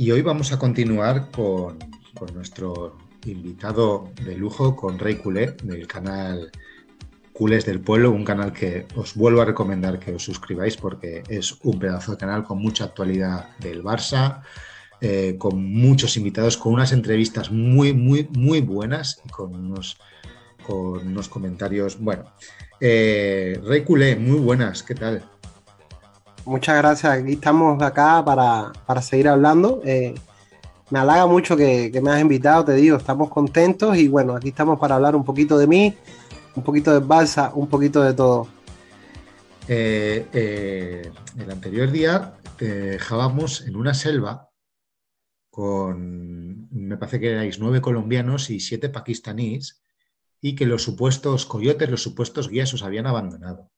Y hoy vamos a continuar con, nuestro invitado de lujo, con Rey Culé, del canal Cules del Pueblo, un canal que os vuelvo a recomendar que os suscribáis porque es un pedazo de canal con mucha actualidad del Barça, eh, con muchos invitados, con unas entrevistas muy, muy, muy buenas y con unos, con unos comentarios. Bueno, eh, Rey Culé, muy buenas, ¿qué tal? muchas gracias. Aquí estamos acá para, seguir hablando. Eh, me halaga mucho que, me has invitado, te digo, estamos contentos y bueno, aquí estamos para hablar un poquito de mí, un poquito de balsa, un poquito de todo. Eh, eh, el anterior día te dejábamos en una selva con, me parece que erais nueve colombianos y siete pakistaníes y que los supuestos coyotes, los supuestos guías os habían abandonado.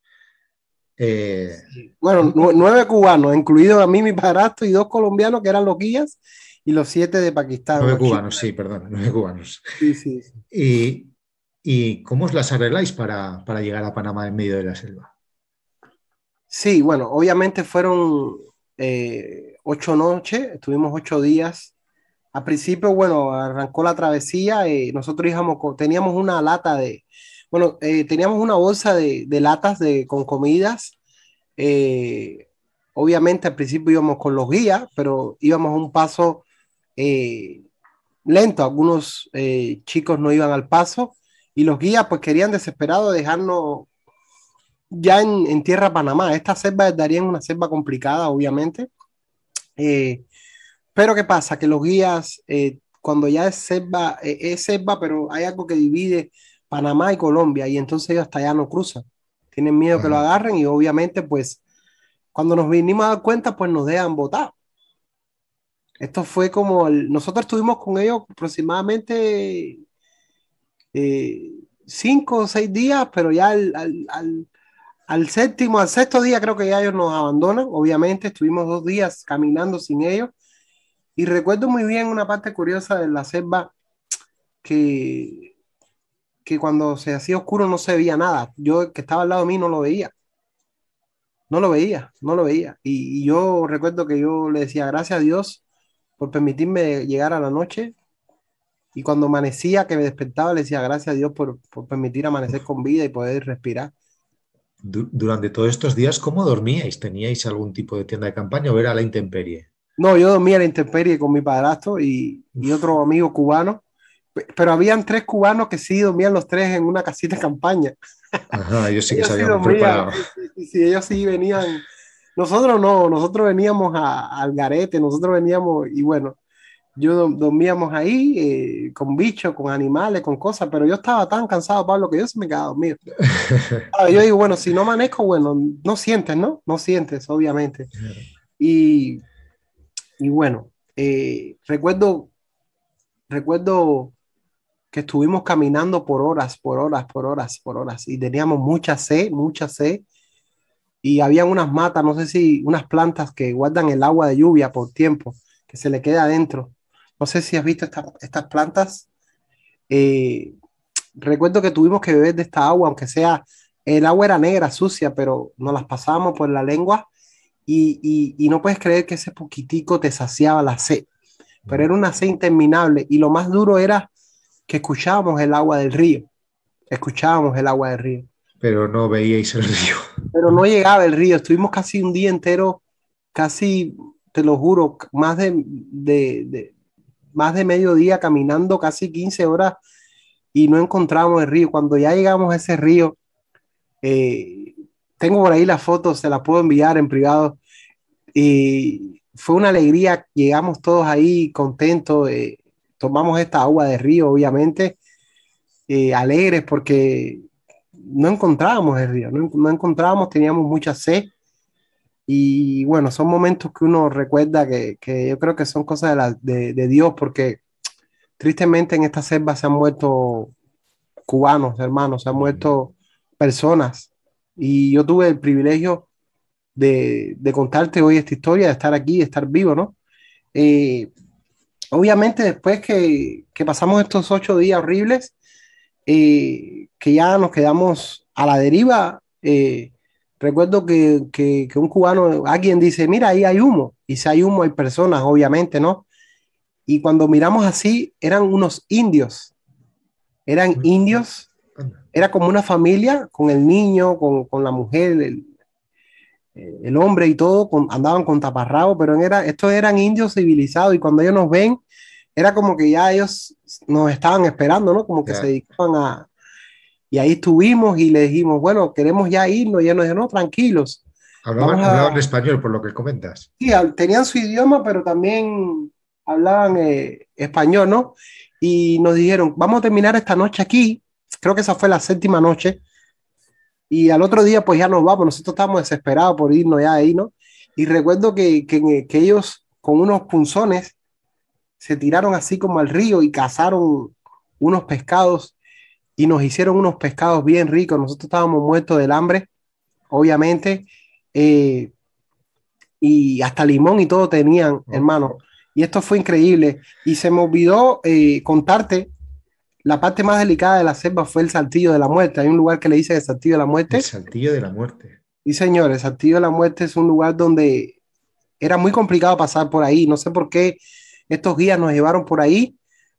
Eh, bueno, nueve cubanos, incluido a mí, mi padrastro y dos colombianos que eran los guías y los siete de Pakistán. Nueve cubanos, sí, perdón, nueve cubanos. Sí, sí, Y, y, cómo os las arregláis para, para llegar a Panamá en medio de la selva? Sí, bueno, obviamente fueron eh, ocho noches, estuvimos ocho días. Al principio, bueno, arrancó la travesía y eh, nosotros íbamos, teníamos una lata de, bueno, eh, teníamos una bolsa de, latas de, con comidas. Eh, obviamente al principio íbamos con los guías, pero íbamos a un paso eh, lento. Algunos chicos no iban al paso y los guías pues querían desesperado dejarnos ya en, en tierra Panamá. Esta selva daría una selva complicada, obviamente. pero ¿qué pasa? Que los guías, cuando ya es selva, es selva, pero hay algo que divide Panamá y Colombia, y entonces ellos hasta allá no cruzan. Tienen miedo que lo agarren y obviamente pues cuando nos vinimos a dar cuenta pues nos dejan votar. Esto fue como, nosotros estuvimos con ellos aproximadamente eh, cinco o seis días, pero ya al, al, séptimo, al sexto día creo que ya ellos nos abandonan, obviamente estuvimos dos días caminando sin ellos. Y recuerdo muy bien una parte curiosa de la selva que que cuando se hacía oscuro no se veía nada. Yo, que estaba al lado mío, no lo veía. No lo veía, no lo veía. Y, yo recuerdo que yo le decía, gracias a Dios por permitirme llegar a la noche. Y cuando amanecía, que me despertaba, le decía, gracias a Dios por, permitir amanecer con vida y poder respirar. Durante todos estos días, ¿cómo dormíais? ¿Teníais algún tipo de tienda de campaña o era la intemperie? No, yo dormía a la intemperie con mi padrastro y, y otro amigo cubano pero habían tres cubanos que sí dormían los tres en una casita de campaña. Ajá, yo sí que sabía. se ellos sí venían. Nosotros no, nosotros veníamos a, al garete, nosotros veníamos, y bueno, yo dormíamos ahí eh, con bichos, con animales, con cosas, pero yo estaba tan cansado, Pablo, que yo se me quedaba dormido. yo digo, bueno, si no manejo, bueno, no sientes, ¿no? No sientes, obviamente. Y, y bueno, eh, recuerdo, recuerdo que estuvimos caminando por horas, por horas, por horas, por horas, y teníamos mucha sed, mucha sed, y había unas matas, no sé si unas plantas que guardan el agua de lluvia por tiempo, que se le queda adentro. No sé si has visto estas plantas. Eh, recuerdo que tuvimos que beber de esta agua, aunque sea, el agua era negra, sucia, pero nos las pasábamos por la lengua y, no puedes creer que ese poquitico te saciaba la sed, pero era una sed interminable y lo más duro era que escuchábamos el agua del río, escuchábamos el agua del río. Pero no veíais el río. Pero no llegaba el río, estuvimos casi un día entero, casi, te lo juro, más de, de, de más de mediodía caminando casi 15 horas y no encontramos el río. Cuando ya llegamos a ese río, eh, tengo por ahí las fotos, se las puedo enviar en privado. Y fue una alegría, llegamos todos ahí contentos. Eh, tomamos esta agua de río, obviamente, eh, alegres porque no encontrábamos el río, no, encontrábamos, teníamos mucha sed. Y bueno, son momentos que uno recuerda que, yo creo que son cosas de, de, Dios, porque tristemente en esta selva se han muerto cubanos, hermanos, se han muerto personas. Y yo tuve el privilegio de, contarte hoy esta historia, de estar aquí, de estar vivo, ¿no? Eh, obviamente después que, pasamos estos ocho días horribles, eh, que ya nos quedamos a la deriva, eh, recuerdo que, un cubano, alguien dice, mira, ahí hay humo, y si hay humo hay personas, obviamente, ¿no? Y cuando miramos así, eran unos indios, eran indios, era como una familia con el niño, con, con la mujer, el, eh, el hombre y todo andaban con taparrabos, pero era, estos eran indios civilizados y cuando ellos nos ven, era como que ya ellos nos estaban esperando, ¿no? Como que se dedicaban a... Y ahí estuvimos y le dijimos, bueno, queremos ya irnos. Y ellos nos dijeron, no, tranquilos. Hablaban, español, por lo que comentas. Sí, tenían su idioma, pero también hablaban eh, español, ¿no? Y nos dijeron, vamos a terminar esta noche aquí. Creo que esa fue la séptima noche. Y al otro día, pues ya nos vamos, nosotros estábamos desesperados por irnos ya de ahí, ¿no? Y recuerdo que, ellos con unos punzones se tiraron así como al río y cazaron unos pescados y nos hicieron unos pescados bien ricos. Nosotros estábamos muertos del hambre, obviamente, eh, y hasta limón y todo tenían, hermano. Y esto fue increíble. Y se me olvidó eh, contarte la parte más delicada de la selva fue el Saltillo de la Muerte. Hay un lugar que le dicen el Saltillo de la Muerte. El Saltillo de la Muerte. Y señores, el Saltillo de la Muerte es un lugar donde era muy complicado pasar por ahí. No sé por qué estos guías nos llevaron por ahí,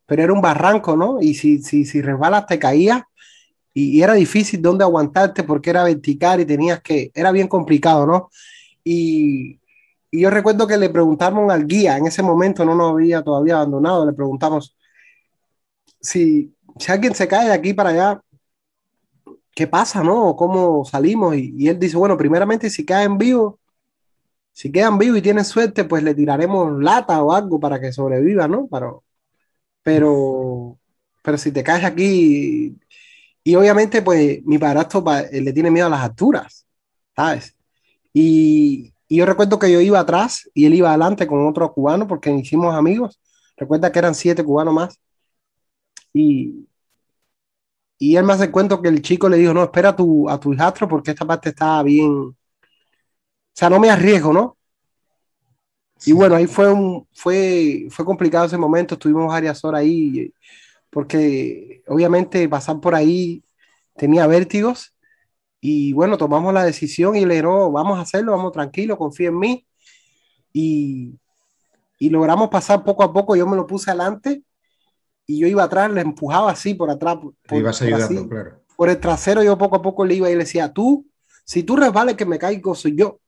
pero era un barranco, ¿no? Y si, si, si resbalas te caías y, era difícil dónde aguantarte porque era vertical y tenías que, era bien complicado, ¿no? Y, y yo recuerdo que le preguntaron al guía, en ese momento no nos había todavía abandonado, le preguntamos, si, si alguien se cae de aquí para allá, ¿qué pasa, no? ¿Cómo salimos? Y, él dice, bueno, primeramente si caen vivo si quedan vivos y tienen suerte, pues le tiraremos lata o algo para que sobreviva, ¿no? Pero, pero, si te caes aquí, y obviamente, pues mi padrastro le tiene miedo a las alturas, ¿sabes? Y, y yo recuerdo que yo iba atrás y él iba adelante con otro cubano porque hicimos amigos. Recuerda que eran siete cubanos más. Y, él me hace cuento que el chico le dijo, no, espera a tu, a hijastro porque esta parte está bien. O sea, no me arriesgo, ¿no? Y bueno, ahí fue, un, fue, fue complicado ese momento, estuvimos varias horas ahí, porque obviamente pasar por ahí tenía vértigos. Y bueno, tomamos la decisión y le dijeron, vamos a hacerlo, vamos tranquilo, confía en mí. Y, y logramos pasar poco a poco, yo me lo puse adelante y yo iba atrás, le empujaba así por atrás. Por, claro. Por el trasero yo poco a poco le iba y le decía, tú, si tú resbales que me caigo soy yo.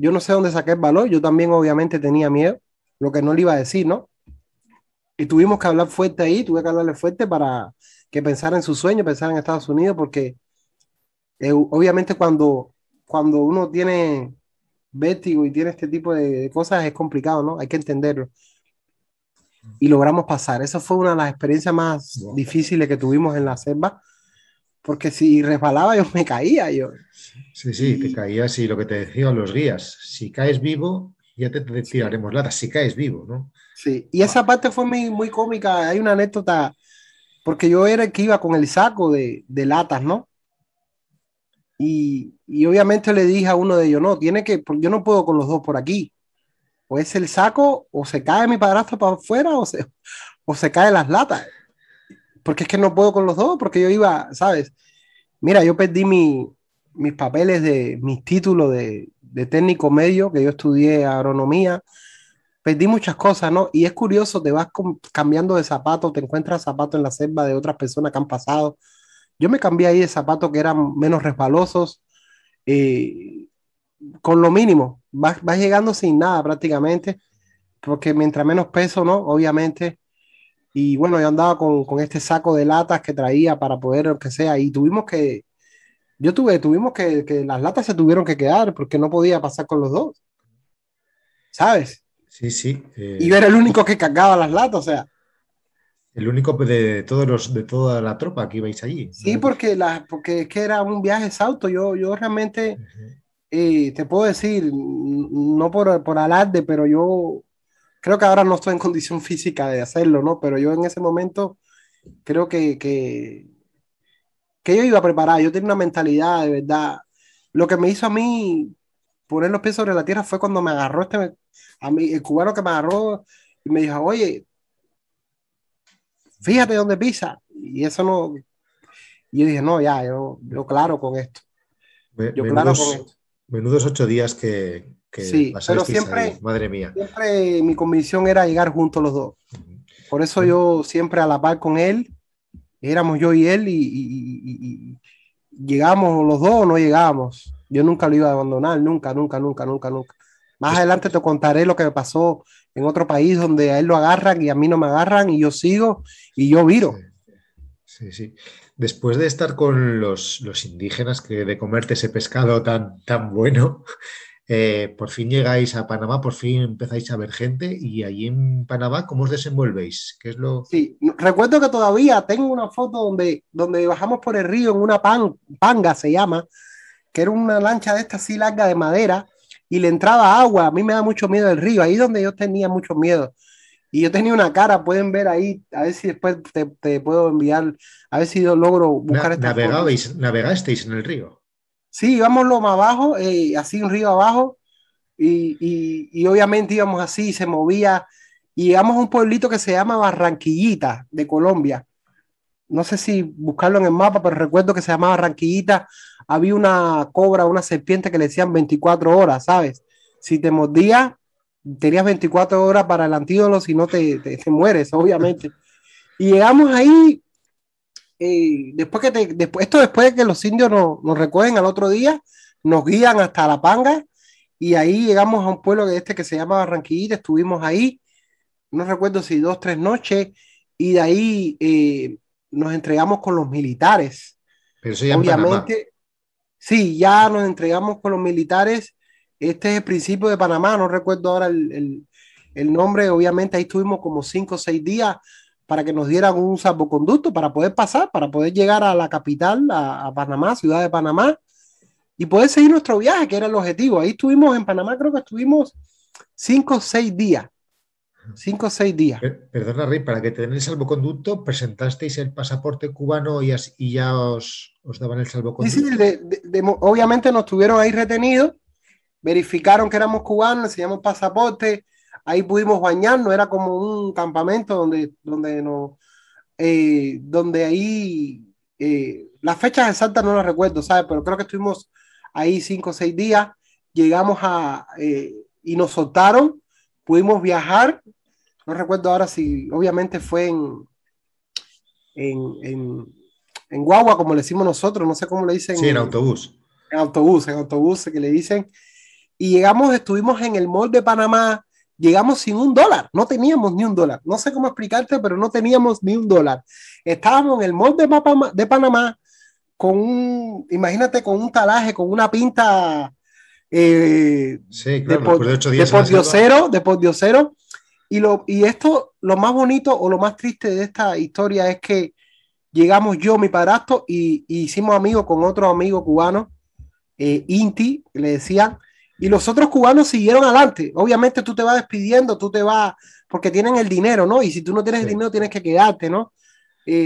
Yo no sé dónde saqué el valor, yo también obviamente tenía miedo, lo que no le iba a decir, ¿no? Y tuvimos que hablar fuerte ahí, tuve que hablarle fuerte para que pensara en su sueño, pensara en Estados Unidos, porque eh, obviamente cuando, cuando uno tiene vértigo y tiene este tipo de cosas es complicado, ¿no? Hay que entenderlo y logramos pasar. Esa fue una de las experiencias más difíciles que tuvimos en la selva, porque si resbalaba yo me caía. Yo. Sí, sí, te caías y lo que te decían los guías, si caes vivo, ya te, te tiraremos latas, si caes vivo, ¿no? Sí, y esa parte fue muy, cómica, hay una anécdota, porque yo era el que iba con el saco de, latas, ¿no? Y, y obviamente le dije a uno de ellos, no, tiene que, yo no puedo con los dos por aquí, o es el saco, o se cae mi padrastro para afuera, o se, o se caen las latas. Porque es que no puedo con los dos, porque yo iba, ¿sabes? Mira, yo perdí mi, mis papeles de mis títulos de, de técnico medio, que yo estudié agronomía, perdí muchas cosas, ¿no? Y es curioso, te vas cambiando de zapato, te encuentras zapato en la selva de otras personas que han pasado. Yo me cambié ahí de zapato que eran menos resbalosos, eh, con lo mínimo, vas, llegando sin nada prácticamente, porque mientras menos peso, ¿no? Obviamente. Y bueno, yo andaba con, con este saco de latas que traía para poder, lo que sea, y tuvimos que, yo tuve, tuvimos que, que las latas se tuvieron que quedar porque no podía pasar con los dos. ¿Sabes? Sí, sí. Eh, y yo era el único que cargaba las latas, o sea. El único de todos los, de toda la tropa que ibais allí. Sí, porque, la, porque es que era un viaje exhausto. Yo, yo realmente y te puedo decir, no por, alarde, pero yo creo que ahora no estoy en condición física de hacerlo, ¿no? Pero yo en ese momento creo que, que, yo iba a preparar, yo tenía una mentalidad de verdad. Lo que me hizo a mí poner los pies sobre la tierra fue cuando me agarró este, a mí, el cubano que me agarró y me dijo, oye, fíjate dónde pisa. Y eso no, y yo dije, no, ya, yo, claro con esto. Yo claro con esto. Menudos ocho días que, que sí, pero siempre, madre mía. Siempre mi convicción era llegar juntos los dos. Por eso yo siempre a la par con él, éramos yo y él, y, llegamos los dos o no llegábamos. Yo nunca lo iba a abandonar, nunca, nunca, nunca, nunca, nunca. Más adelante te contaré lo que me pasó en otro país donde a él lo agarran y a mí no me agarran y yo sigo y yo viro. sí. sí. Después de estar con los, indígenas, que de comerte ese pescado tan, tan bueno, eh, por fin llegáis a Panamá, por fin empezáis a ver gente y allí en Panamá, ¿cómo os desenvolvéis? ¿Qué es lo... Sí, recuerdo que todavía tengo una foto donde, donde bajamos por el río en una panga, se llama, que era una lancha de esta así larga de madera y le entraba agua. A mí me da mucho miedo el río, ahí donde yo tenía mucho miedo. Y yo tenía una cara, pueden ver ahí, a ver si después te, puedo enviar, a ver si yo logro buscar esta Navegasteis en el río. Sí, íbamos lo más abajo, eh, así un río abajo, y, y, y, obviamente íbamos así, se movía, y llegamos a un pueblito que se llama Barranquillita, de Colombia. No sé si buscarlo en el mapa, pero recuerdo que se llamaba Barranquillita. Había una cobra, una serpiente que le decían 24 horas, ¿sabes? Si te mordía, tenías 24 horas para el antídoto, si no te, te, mueres, obviamente. Y llegamos ahí, eh, después que te, después, después de que los indios nos, nos recogen al otro día, nos guían hasta La Panga, y ahí llegamos a un pueblo que este que se llama Barranquillita, estuvimos ahí, no recuerdo si dos, tres noches, y de ahí eh, nos entregamos con los militares. Pero Obviamente, sí, ya nos entregamos con los militares este es el principio de Panamá, no recuerdo ahora el, el, nombre, obviamente ahí estuvimos como cinco o seis días para que nos dieran un salvoconducto para poder pasar, para poder llegar a la capital, a, Panamá, ciudad de Panamá, y poder seguir nuestro viaje, que era el objetivo. Ahí estuvimos en Panamá, creo que estuvimos cinco o seis días. Cinco o seis días. Perdona, Rey, para que te den el salvoconducto, presentasteis el pasaporte cubano y, ya os, daban el salvoconducto. obviamente nos tuvieron ahí retenidos verificaron que éramos cubanos, enseñamos pasaporte, ahí pudimos bañarnos, era como un campamento donde, donde, nos, eh, donde ahí, eh, las fechas exactas no las recuerdo, ¿sabes? Pero creo que estuvimos ahí cinco o seis días, llegamos a, eh, y nos soltaron, pudimos viajar, no recuerdo ahora si, obviamente fue en, en, en, en guagua, como le decimos nosotros, no sé cómo le dicen. Sí, en autobús. En autobús, en autobús, que le dicen y llegamos, estuvimos en el mall de Panamá, llegamos sin un dólar, no teníamos ni un dólar, no sé cómo explicarte, pero no teníamos ni un dólar. Estábamos en el mall de, de Panamá con un, imagínate, con un talaje, con una pinta eh, sí, claro, de, por, de, Y, lo, y esto, lo más bonito o lo más triste de esta historia es que llegamos yo, mi padrastro, y, hicimos amigos con otro amigo cubano, eh, Inti, le decían, y los otros cubanos siguieron adelante. Obviamente tú te vas despidiendo, tú te vas, porque tienen el dinero, ¿no? Y si tú no tienes el dinero, tienes que quedarte, ¿no?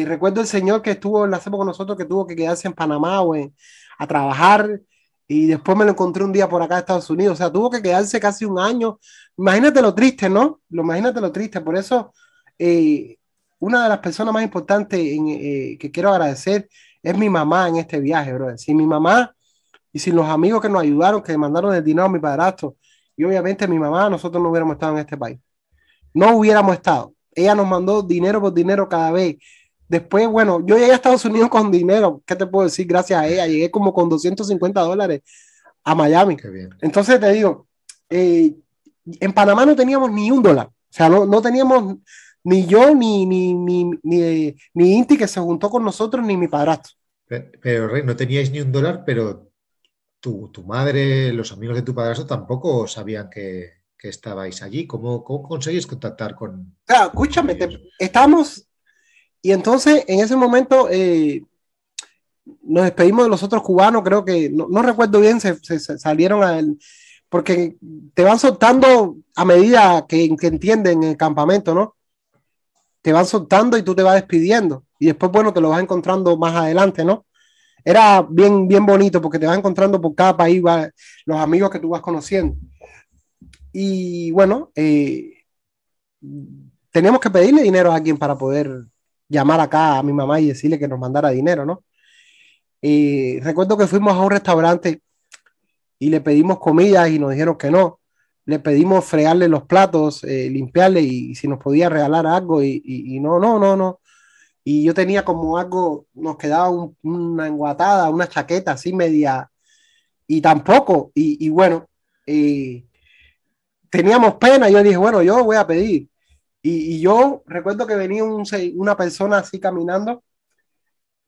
recuerdo el señor que estuvo en la con nosotros, que tuvo que quedarse en Panamá o a trabajar, y después me lo encontré un día por acá en Estados Unidos. O sea, tuvo que quedarse casi un año. Imagínate lo triste, ¿no? Lo, imagínate lo triste. Por eso, eh, una de las personas más importantes eh, que quiero agradecer es mi mamá en este viaje, brother. Si mi mamá, y sin los amigos que nos ayudaron, que mandaron el dinero a mi padrastro y obviamente mi mamá, nosotros no hubiéramos estado en este país. No hubiéramos estado. Ella nos mandó dinero por dinero cada vez. Después, bueno, yo llegué a Estados Unidos con dinero, ¿qué te puedo decir? Gracias a ella, llegué como con 250 dólares a Miami. Qué Entonces te digo, eh, en Panamá no teníamos ni un dólar. O sea, no, teníamos ni yo, ni, ni, ni, ni, Inti que se juntó con nosotros, ni mi padrastro. Pero, pero, no teníais ni un dólar, pero tu, tu, madre, los amigos de tu padrastro tampoco sabían que, que estabais allí. ¿Cómo, conseguís contactar con... escúchame, estamos... Y entonces, en ese momento, eh, nos despedimos de los otros cubanos, creo que, no, no recuerdo bien, se, se, se salieron Porque te van soltando a medida que, que entienden el campamento, ¿no? Te van soltando y tú te vas despidiendo. Y después, bueno, te lo vas encontrando más adelante, ¿no? era bien, bien bonito porque te vas encontrando por cada país los amigos que tú vas conociendo. Y bueno, eh, teníamos que pedirle dinero a alguien para poder llamar acá a mi mamá y decirle que nos mandara dinero, ¿no? recuerdo que fuimos a un restaurante y le pedimos comida y nos dijeron que no. Le pedimos fregarle los platos, eh, limpiarle y, si nos podía regalar algo y no, no, no, no y yo tenía como algo, nos quedaba una enguatada, una chaqueta así media, y tampoco, y, bueno, eh, teníamos pena, yo dije, bueno, yo voy a pedir. Y, yo recuerdo que venía una persona así caminando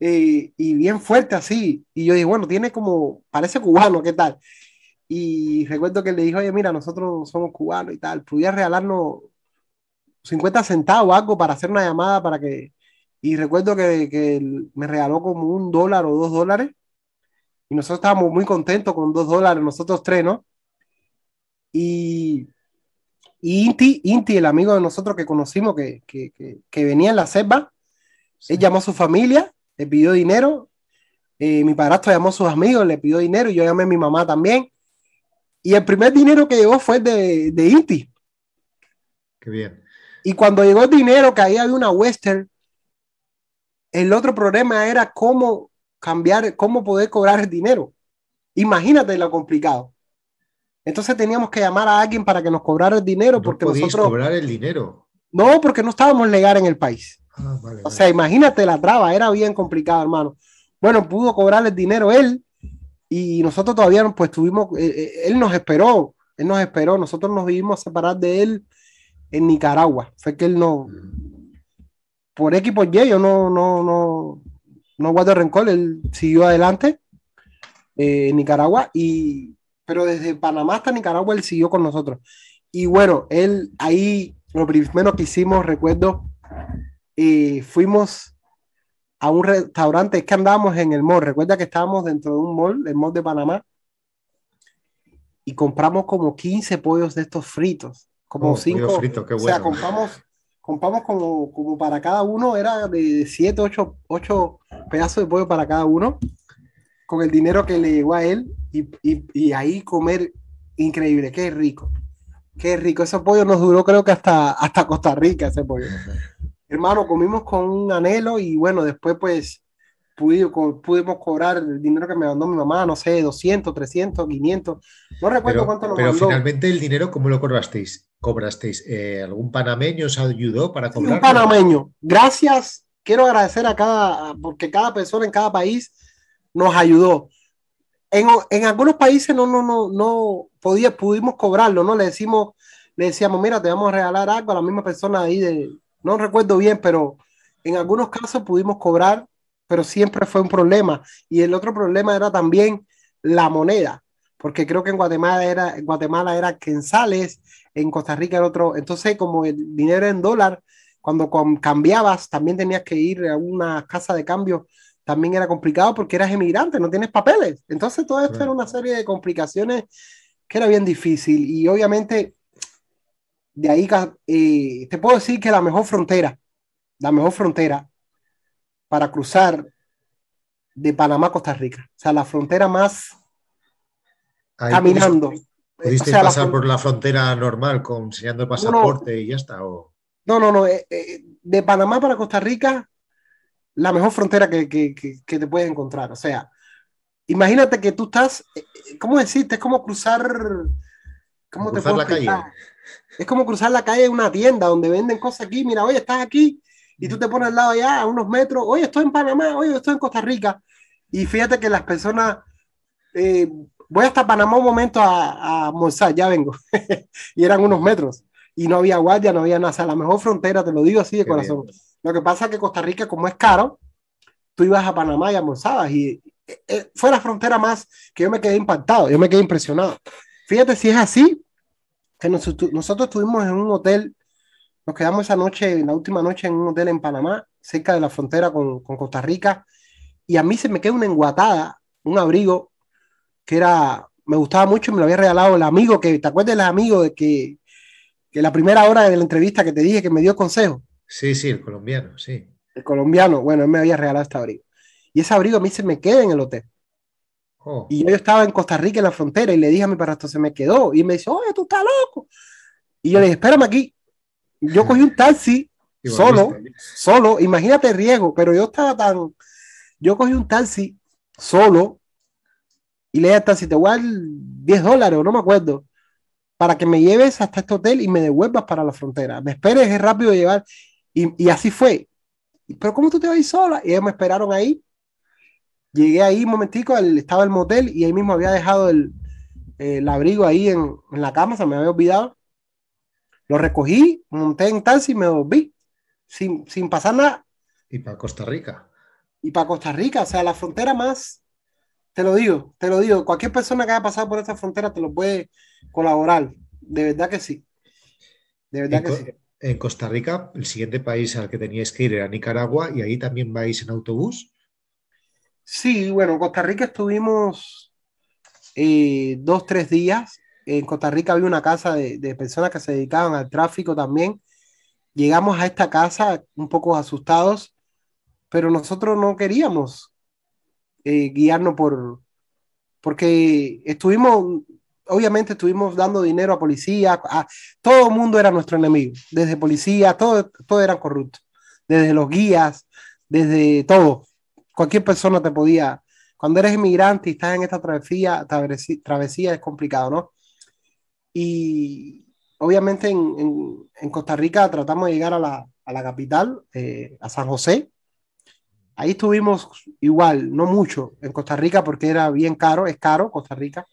eh, y bien fuerte así, y yo dije, bueno, tiene como, parece cubano, ¿qué tal? Y recuerdo que le dijo, oye, mira, nosotros somos cubanos y tal, pudiera regalarnos 50 centavos o algo para hacer una llamada para que y recuerdo que, me regaló como un dólar o dos dólares. Y nosotros estábamos muy contentos con dos dólares, nosotros tres, ¿no? Y, Inti, Inti, el amigo de nosotros que conocimos, que, venía en la selva, él llamó a su familia, le pidió dinero. Eh, mi padrastro llamó a sus amigos, le pidió dinero. Y yo llamé a mi mamá también. Y el primer dinero que llegó fue de, de Inti. Qué bien. Y cuando llegó el dinero, que ahí había una western el otro problema era cómo cambiar, cómo poder cobrar el dinero. Imagínate lo complicado. Entonces teníamos que llamar a alguien para que nos cobrara el dinero no porque nosotros cobrar el dinero. No, porque no estábamos legal en el país. Ah, o sea, imagínate la traba, era bien complicado, hermano. Bueno, pudo cobrar el dinero él y nosotros todavía pues tuvimos eh, eh, él nos esperó, él nos esperó, nosotros nos vivimos a separar de él en Nicaragua. Fue que él no por equipo Y, yo no, no, no, no guardo rencor, él siguió adelante eh, en Nicaragua, y, pero desde Panamá hasta Nicaragua él siguió con nosotros. Y bueno, él ahí, lo primero que hicimos, recuerdo, eh, fuimos a un restaurante, es que andábamos en el mall, recuerda que estábamos dentro de un mall, el mall de Panamá, y compramos como 15 pollos de estos fritos, como 5, o sea, compramos Compamos como, como para cada uno, era de 7, 8, pedazos de pollo para cada uno, con el dinero que le llegó a él, y, ahí comer increíble, qué rico. Qué rico, ese pollo nos duró creo que hasta, hasta Costa Rica, ese pollo. Hermano, comimos con un anhelo y bueno, después pues pudimos cobrar el dinero que me mandó mi mamá, no sé, 200, 300, 500, no recuerdo cuánto lo pero mandó. Pero finalmente el dinero, ¿cómo lo cobrasteis? ¿Cobrasteis? Eh, ¿Algún panameño os ayudó para cobrar? un panameño. Gracias, quiero agradecer a cada, porque cada persona en cada país nos ayudó. En, en algunos países no, no, no, no podía, pudimos cobrarlo, ¿no? Le decimos, le decíamos, mira, te vamos a regalar algo a la misma persona ahí de, no recuerdo bien, pero en algunos casos pudimos cobrar pero siempre fue un problema. Y el otro problema era también la moneda, porque creo que en Guatemala era, en Guatemala era quenzales, en Costa Rica era otro. Entonces, como el dinero en dólar, cuando cambiabas, también tenías que ir a una casa de cambio, también era complicado porque eras emigrante, no tienes papeles. Entonces, todo esto era una serie de complicaciones que era bien difícil. Y obviamente, de ahí eh, te puedo decir que la mejor frontera, la mejor frontera para cruzar de Panamá a Costa Rica. O sea, la frontera más caminando. Eh, pasar por la frontera normal con enseñando pasaporte y ya está? No, no, no. Eh, eh, de Panamá para Costa Rica, la mejor frontera que, que, te puedes encontrar. O sea, imagínate que tú estás, ¿cómo decís? Es como cruzar... ¿Cómo te la calle. Es como cruzar la calle de una tienda donde venden cosas aquí. Mira, oye, estás aquí y tú te pones al lado allá, a unos metros, oye, estoy en Panamá, oye, estoy en Costa Rica. Y fíjate que las personas, eh, voy hasta Panamá un momento a, a almorzar, ya vengo. y eran unos metros. Y no había guardia, no había nada. O sea, la mejor frontera, te lo digo así de corazón. Lo que pasa es que Costa Rica, como es caro, tú ibas a Panamá y almorzabas. Y eh, eh, fue la frontera más que yo me quedé impactado, yo me quedé impresionado. Fíjate si es así, que nosotros, nosotros estuvimos en un hotel nos quedamos esa noche, la última noche, en un hotel en Panamá, cerca de la frontera con, con Costa Rica, y a mí se me quedó una enguatada, un abrigo, que era, me gustaba mucho y me lo había regalado el amigo, que te acuerdas del amigo de que, que la primera hora de la entrevista que te dije que me dio consejo. Sí, sí, el colombiano, sí. El colombiano, bueno, él me había regalado este abrigo. Y ese abrigo a mí se me quedó en el hotel. Oh. Y yo estaba en Costa Rica, en la frontera, y le dije a mi esto se me quedó. Y me dice, oye, tú estás loco. Y yo le dije, espérame aquí. Yo cogí un taxi solo, solo, imagínate el riesgo, pero yo estaba tan. Yo cogí un taxi solo y le dije al taxi, te voy a dar 10 dólares, no me acuerdo, para que me lleves hasta este hotel y me devuelvas para la frontera. Me esperes, es rápido de llevar. Y, así fue. Pero ¿cómo tú te vas a ir sola? Y ellos me esperaron ahí. Llegué ahí un momentico, estaba el motel y ahí mismo había dejado el, abrigo ahí en, en la cama, se me había olvidado. Lo recogí, monté en taxi y me volví, sin, sin pasar nada. Y para Costa Rica. Y para Costa Rica, o sea, la frontera más, te lo digo, te lo digo, cualquier persona que haya pasado por esta frontera te lo puede colaborar, de verdad que sí. De verdad que sí. En Costa Rica, el siguiente país al que teníais que ir era Nicaragua y ahí también vais en autobús. Sí, bueno, en Costa Rica estuvimos eh, dos, tres días en Costa Rica había una casa de, personas que se dedicaban al tráfico también. Llegamos a esta casa un poco asustados, pero nosotros no queríamos eh, guiarnos por, porque estuvimos, obviamente estuvimos dando dinero a policía, a, todo el mundo era nuestro enemigo, desde policía, todo, todo eran corruptos, desde los guías, desde todo. Cualquier persona te podía cuando eres inmigrante y estás en esta travesía, travesía, es complicado, ¿no? Y obviamente en, en, Costa Rica tratamos de llegar a la, a la capital, eh, a San José. Ahí estuvimos igual, no mucho, en Costa Rica porque era bien caro, es caro Costa Rica.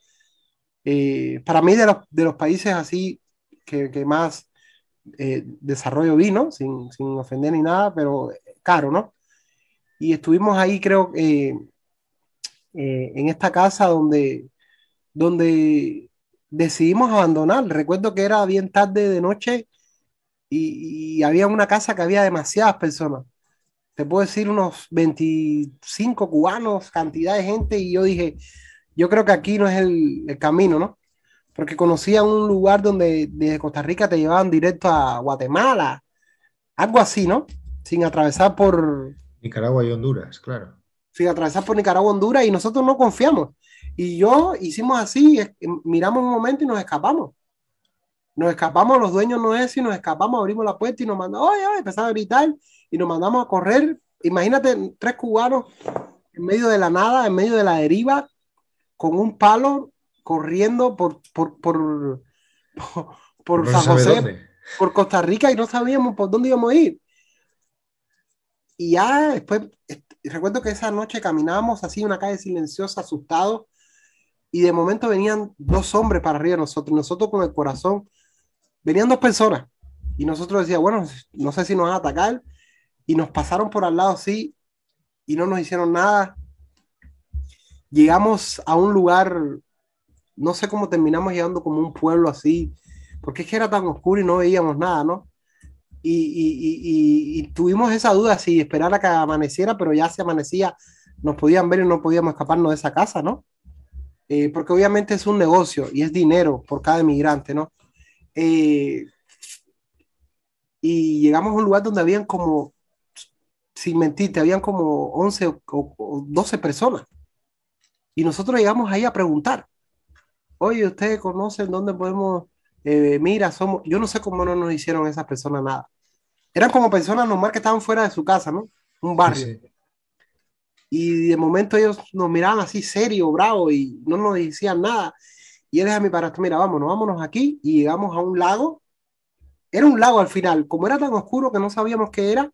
Eh, para mí de los, de los, países así que, que más eh, desarrollo vino, sin, sin, ofender ni nada, pero caro, ¿no? Y estuvimos ahí, creo, en esta casa donde, donde decidimos abandonar. Recuerdo que era bien tarde de noche y, había una casa que había demasiadas personas. Te puedo decir unos 25 cubanos, cantidad de gente, y yo dije, yo creo que aquí no es el, el camino, ¿no? Porque conocía un lugar donde desde Costa Rica te llevaban directo a Guatemala, algo así, ¿no? Sin atravesar por... Nicaragua y Honduras, claro. Sin atravesar por Nicaragua y Honduras, y nosotros no confiamos. Y yo hicimos así, miramos un momento y nos escapamos. Nos escapamos, los dueños no es, y nos escapamos, abrimos la puerta y nos mandamos, oye, oye, empezamos a gritar y nos mandamos a correr. Imagínate tres cubanos en medio de la nada, en medio de la deriva, con un palo, corriendo por, por, por, por, San José, por Costa Rica y no sabíamos por dónde íbamos a ir. Y ya después, recuerdo que esa noche caminábamos así una calle silenciosa, asustados, y de momento venían dos hombres para arriba de nosotros, nosotros con el corazón, venían dos personas y nosotros decíamos, bueno, no sé si nos van a atacar y nos pasaron por al lado sí y no nos hicieron nada. Llegamos a un lugar, no sé cómo terminamos llegando como un pueblo así, porque es que era tan oscuro y no veíamos nada, ¿no? Y, y, tuvimos esa duda si esperar a que amaneciera, pero ya se amanecía, nos podían ver y no podíamos escaparnos de esa casa, ¿no? Eh, porque obviamente es un negocio y es dinero por cada emigrante, ¿no? Eh, y llegamos a un lugar donde habían como, sin mentirte, habían como 11 o, 12 personas. Y nosotros llegamos ahí a preguntar, oye, ¿ustedes conocen dónde podemos, eh, mira, somos, yo no sé cómo no nos hicieron esas personas nada. Eran como personas normal que estaban fuera de su casa, ¿no? Un barrio. Y de momento ellos nos miraban así serio, bravo, y no nos decían nada. Y él es a mi padre, mira, vámonos, vámonos aquí. Y llegamos a un lago. Era un lago al final. Como era tan oscuro que no sabíamos qué era,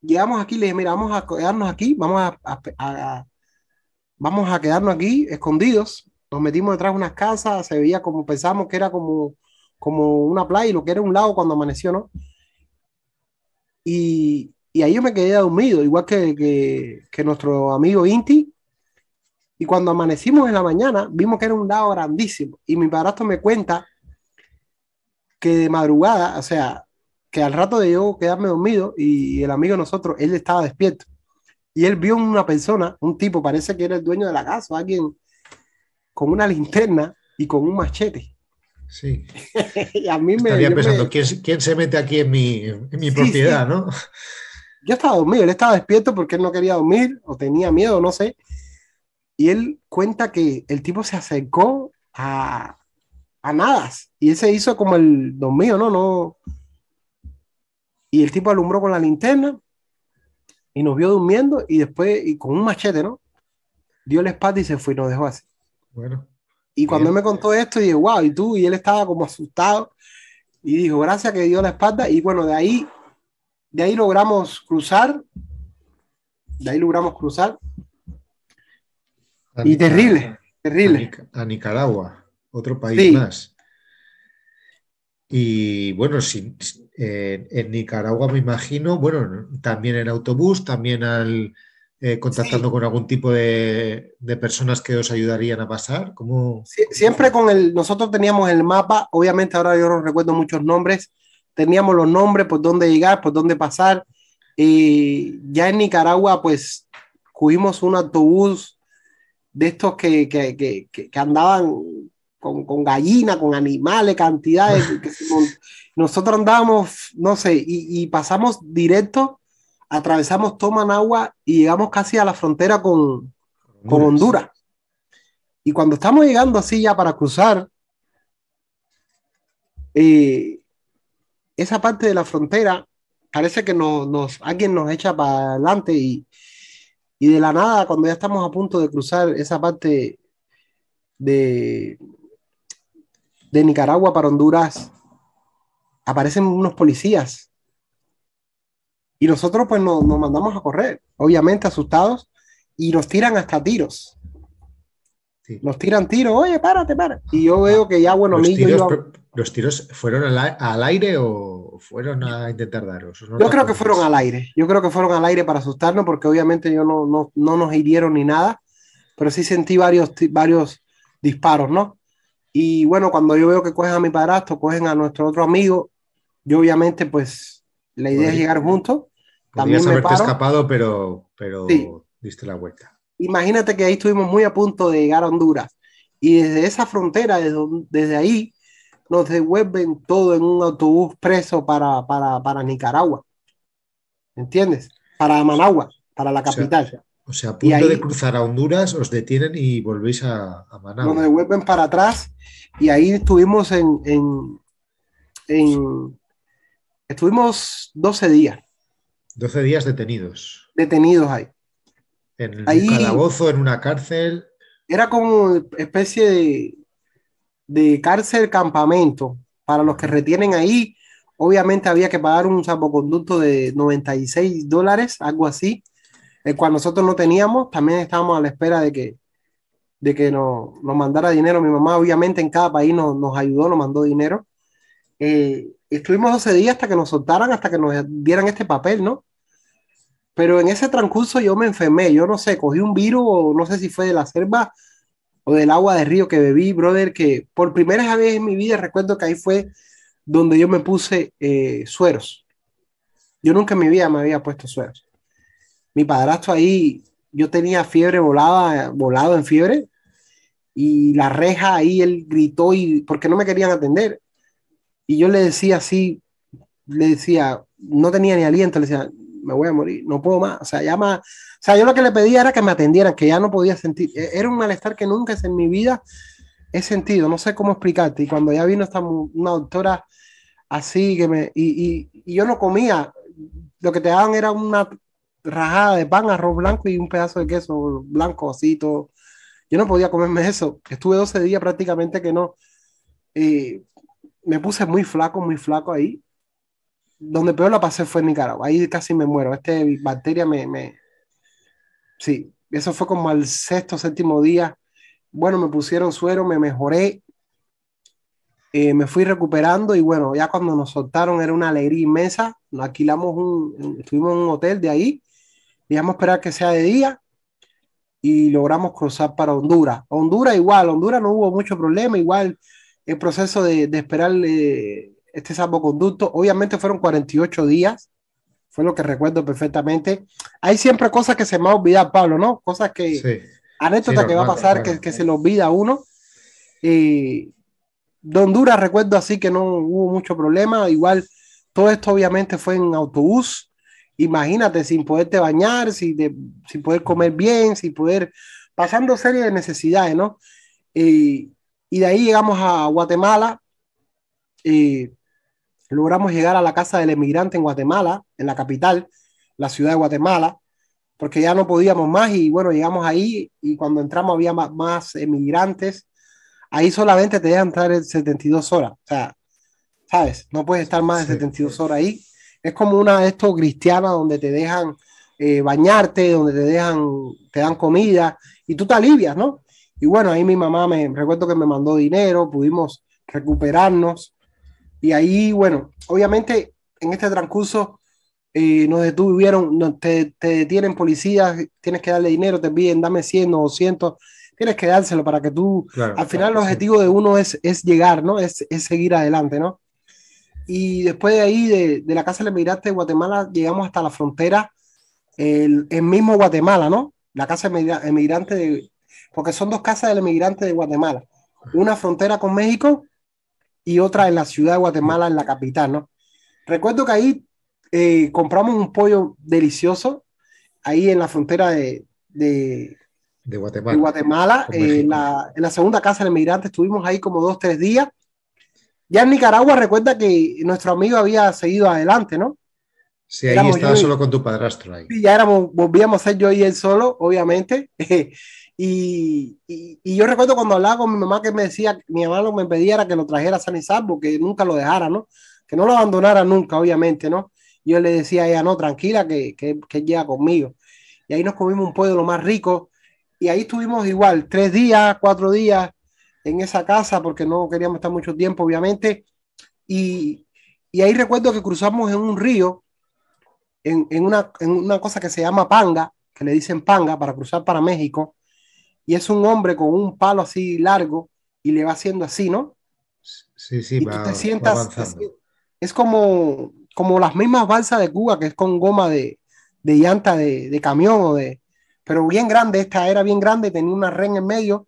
llegamos aquí, le dije, mira, vamos a quedarnos aquí, vamos a, vamos a quedarnos aquí escondidos. Nos metimos detrás de unas casas, se veía como pensamos que era como, como una playa y lo que era un lago cuando amaneció, ¿no? Y, y ahí yo me quedé dormido, igual que, que, nuestro amigo Inti. Y cuando amanecimos en la mañana, vimos que era un lado grandísimo. Y mi barato me cuenta que de madrugada, o sea, que al rato de yo quedarme dormido y el amigo de nosotros, él estaba despierto. Y él vio una persona, un tipo, parece que era el dueño de la casa, alguien con una linterna y con un machete. Sí. y a mí me. Estaría pensando, ¿quién, se mete aquí en mi, en mi propiedad, no? Yo estaba dormido, él estaba despierto porque él no quería dormir o tenía miedo, no sé. Y él cuenta que el tipo se acercó a, a nadas y él se hizo como el dormido, no, no. Y el tipo alumbró con la linterna y nos vio durmiendo y después, y con un machete, ¿no? Dio la espalda y se fue y nos dejó así. Bueno. Y cuando él me contó esto, dije, wow, y tú, y él estaba como asustado. Y dijo, gracias que dio la espalda. Y bueno, de ahí de ahí logramos cruzar, de ahí logramos cruzar. y terrible, terrible. A, Nicaragua, otro país más. Y bueno, eh, en Nicaragua me imagino, bueno, también en autobús, también al eh, contactando con algún tipo de, personas que os ayudarían a pasar. Siempre con el, nosotros teníamos el mapa, obviamente ahora yo no recuerdo muchos nombres, teníamos los nombres, por dónde llegar, por dónde pasar. Y ya en Nicaragua, pues, cogimos un autobús de estos que, que, que, que andaban con, con gallinas, con animales, cantidades. nosotros andábamos, no sé, y, pasamos directo, atravesamos Tomanagua y llegamos casi a la frontera con, con Honduras. Y cuando estamos llegando así ya para cruzar, eh, esa parte de la frontera parece que nos, alguien nos echa para adelante y, de la nada, cuando ya estamos a punto de cruzar esa parte de, de Nicaragua para Honduras, aparecen unos policías. Y nosotros pues nos, mandamos a correr, obviamente asustados, y nos tiran hasta tiros. Nos tiran tiros, oye, párate, párate. Y yo veo que ya, bueno, ¿Los tiros fueron al, aire o fueron a intentar daros? yo creo que fueron al aire. Yo creo que fueron al aire para asustarnos porque obviamente yo no, no, no nos hirieron ni nada, pero sí sentí varios, varios disparos, ¿no? Y bueno, cuando yo veo que cogen a mi padrastro, cogen a nuestro otro amigo, yo obviamente pues la idea es llegar juntos. También haberte escapado, pero, pero diste la vuelta. Imagínate que ahí estuvimos muy a punto de llegar a Honduras. Y desde esa frontera, desde, desde ahí, nos devuelven todo en un autobús preso para, para, para Nicaragua. ¿Entiendes? Para Managua, para la capital. O sea, a punto de cruzar a Honduras, os detienen y volvéis a, Managua. Nos devuelven para atrás y ahí estuvimos en, en, estuvimos 12 días. 12 días detenidos. Detenidos ahí. En un calabozo, en una cárcel. Era como especie de, de cárcel campamento para los que retienen ahí. Obviamente había que pagar un salvoconducto de 96 dólares, algo así, el cual nosotros no teníamos. También estábamos a la espera de que, de que nos, nos mandara dinero. Mi mamá, obviamente, en cada país nos, nos ayudó, nos mandó dinero. Eh, estuvimos 12 días hasta que nos soltaran, hasta que nos dieran este papel, ¿no? Pero en ese transcurso yo me enfermé, yo no sé, cogí un virus no sé si fue de la selva o del agua de río que bebí, brother, que por primera vez en mi vida recuerdo que ahí fue donde yo me puse eh, sueros. Yo nunca en mi vida me había puesto sueros. Mi padrastro ahí, yo tenía fiebre volada, volado en fiebre, y la reja ahí él gritó y porque no me querían atender. Y yo le decía así, le decía, no tenía ni aliento, le decía, me voy a morir, no puedo más. O sea, llama o sea, yo lo que le pedía era que me atendieran, que ya no podía sentir. E-, era un malestar que nunca en mi vida he sentido, no sé cómo explicarte. Y cuando ya vino esta, una doctora así, que me, y, y, yo no comía, lo que te daban era una rajada de pan, arroz blanco y un pedazo de queso blanco así, todo. Yo no podía comerme eso. Estuve 12 días prácticamente que no. me puse muy flaco, muy flaco ahí. Donde peor la pasé fue en Nicaragua. Ahí casi me muero. Este bacteria me, me, Sí, eso fue como al sexto, séptimo día. Bueno, me pusieron suero, me mejoré, eh, me fui recuperando y bueno, ya cuando nos soltaron era una alegría inmensa. Nos alquilamos un, estuvimos en un hotel de ahí, íbamos a esperar que sea de día y logramos cruzar para Honduras. Honduras igual, Honduras no hubo mucho problema, igual el proceso de, esperar eh, este salvoconducto, obviamente fueron 48 días fue lo que recuerdo perfectamente. Hay siempre cosas que se me olvidar, Pablo, ¿no? Cosas que, sí. anécdota que va a pasar, que, se le olvida a uno. de Honduras recuerdo así que no hubo mucho problema, igual todo esto obviamente fue en autobús, imagínate sin poderte bañar, sin, de, sin poder comer bien, sin poder, pasando serie de necesidades, ¿no? y de ahí llegamos a Guatemala, Y... Logramos llegar a la casa del emigrante en Guatemala, en la capital, la ciudad de Guatemala, porque ya no podíamos más y bueno, llegamos ahí y cuando entramos había más, más emigrantes. Ahí solamente te dejan entrar 72 horas, o sea, ¿sabes? No puedes estar más de 72 horas ahí. Es como una de cristiana cristianas donde te dejan eh, bañarte, donde te dejan, te dan comida y tú te alivias, ¿no? Y bueno, ahí mi mamá me recuerdo que me mandó dinero, pudimos recuperarnos y ahí, bueno, obviamente en este transcurso eh, nos detuvieron, te, te, detienen policías, tienes que darle dinero, te piden dame 100 o 200, tienes que dárselo para que tú, al final el objetivo de uno es, es llegar, ¿no? Es, es, seguir adelante, ¿no? Y después de ahí, de, de la Casa del Emigrante de Guatemala, llegamos hasta la frontera, el, mismo Guatemala, ¿no? La Casa del Emigrante porque son dos casas del emigrante de Guatemala, una frontera con México y otra en la ciudad de Guatemala, en la capital, ¿no? Recuerdo que ahí eh, compramos un pollo delicioso, ahí en la frontera de, de, Guatemala. Guatemala eh, la, en la segunda casa del emigrante, estuvimos ahí como dos, tres días. Ya en Nicaragua recuerda que nuestro amigo había seguido adelante, ¿no? Sí, ahí estaba solo con tu padrastro. Ahí. Sí, ya éramos, volvíamos a ser yo y él solo, obviamente. Y, yo recuerdo cuando hablaba con mi mamá que me decía, mi mamá me pedía que lo trajera a San Isabel, que nunca lo dejara, ¿no? Que no lo abandonara nunca, obviamente, ¿no? Yo le decía a ella, no, tranquila, que, que, que llega conmigo. Y ahí nos comimos un pueblo más rico. Y ahí estuvimos igual, tres días, cuatro días en esa casa, porque no queríamos estar mucho tiempo, obviamente. Y, ahí recuerdo que cruzamos en un río, en, en una cosa que se llama Panga, que le dicen Panga, para cruzar para México y es un hombre con un palo así largo y le va haciendo así, ¿no? Sí, sí, va, te sientas, es como, como las mismas balsas de Cuba, que es con goma de, de llanta de, camión de... Pero bien grande, esta era bien grande, tenía una ren en medio,